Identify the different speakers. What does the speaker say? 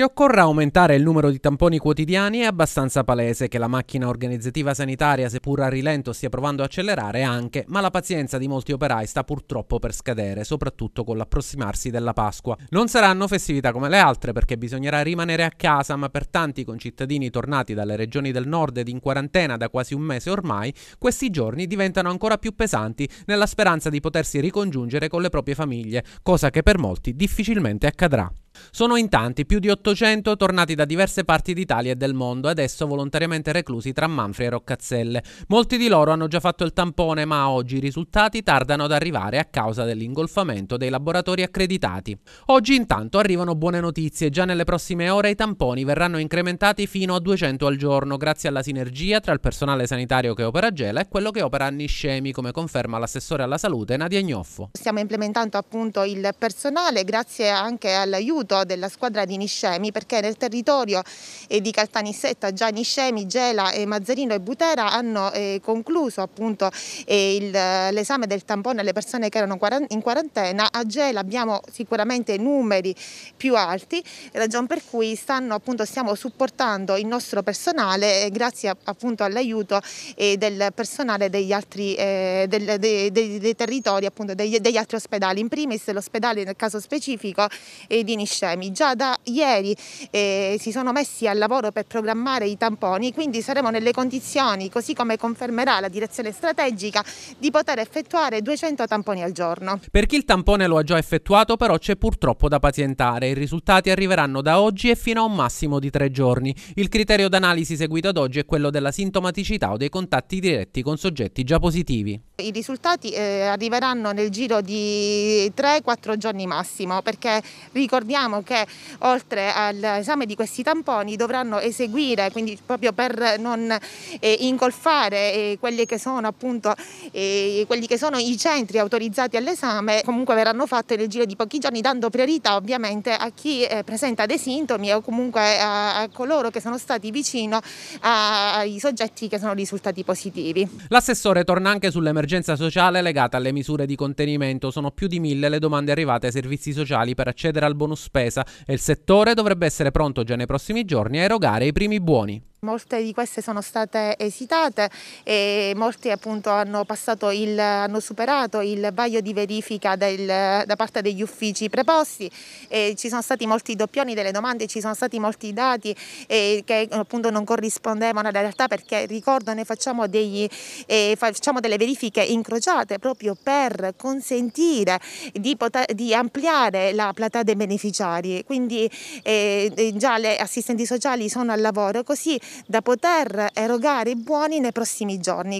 Speaker 1: Che occorra aumentare il numero di tamponi quotidiani è abbastanza palese che la macchina organizzativa sanitaria, seppur a rilento, stia provando ad accelerare anche, ma la pazienza di molti operai sta purtroppo per scadere, soprattutto con l'approssimarsi della Pasqua. Non saranno festività come le altre perché bisognerà rimanere a casa, ma per tanti concittadini tornati dalle regioni del nord ed in quarantena da quasi un mese ormai, questi giorni diventano ancora più pesanti nella speranza di potersi ricongiungere con le proprie famiglie, cosa che per molti difficilmente accadrà. Sono in tanti, più di 800 tornati da diverse parti d'Italia e del mondo, adesso volontariamente reclusi tra Manfri e Roccazzelle. Molti di loro hanno già fatto il tampone, ma oggi i risultati tardano ad arrivare a causa dell'ingolfamento dei laboratori accreditati. Oggi intanto arrivano buone notizie, già nelle prossime ore i tamponi verranno incrementati fino a 200 al giorno grazie alla sinergia tra il personale sanitario che opera Gela e quello che opera Niscemi, come conferma l'assessore alla salute Nadia Gnoffo.
Speaker 2: Stiamo implementando appunto il personale grazie anche all'aiuto aiuto della squadra di Niscemi perché nel territorio eh, di Caltanissetta già Niscemi, Gela, eh, Mazzarino e Butera hanno eh, concluso appunto l'esame del tampone alle persone che erano in quarantena. A Gela abbiamo sicuramente numeri più alti, ragion per cui stanno, appunto, stiamo supportando il nostro personale grazie appunto all'aiuto del personale degli altri del, dei, dei, dei, territori, appunto degli, degli altri ospedali, in primis l'ospedale nel caso specifico di Niscemi glicemi. Già da ieri eh, si sono messi al lavoro per programmare i tamponi, quindi saremo nelle condizioni, così come confermerà la direzione strategica, di poter effettuare 200 tamponi al giorno.
Speaker 1: Per chi il tampone lo ha già effettuato però c'è purtroppo da pazientare. I risultati arriveranno da oggi e fino a un massimo di tre giorni. Il criterio d'analisi seguito ad oggi è quello della sintomaticità o dei contatti diretti con soggetti già positivi.
Speaker 2: I risultati eh, arriveranno nel giro di 3-4 giorni massimo perché ricordiamo che oltre all'esame di questi tamponi dovranno eseguire, quindi proprio per non eh, ingolfare eh, quelli, che sono, appunto, eh, quelli che sono i centri autorizzati all'esame, comunque verranno fatte nel giro di pochi giorni dando priorità ovviamente a chi eh, presenta dei sintomi o comunque a, a coloro che sono stati vicino a, ai soggetti che sono risultati positivi.
Speaker 1: L'assessore torna anche sull'emergenza L'emergenza sociale legata alle misure di contenimento. Sono più di mille le domande arrivate ai servizi sociali per accedere al bonus spesa e il settore dovrebbe essere pronto già nei prossimi giorni a erogare i primi buoni.
Speaker 2: Molte di queste sono state esitate e molti appunto hanno, il, hanno superato il vaglio di verifica del, da parte degli uffici preposti. E ci sono stati molti doppioni delle domande, ci sono stati molti dati eh, che appunto non corrispondevano alla realtà perché ricordo noi facciamo, degli, eh, facciamo delle verifiche incrociate proprio per consentire di, poter, di ampliare la platea dei beneficiari. Quindi eh, già le assistenti sociali sono al lavoro così da poter erogare i buoni nei prossimi giorni.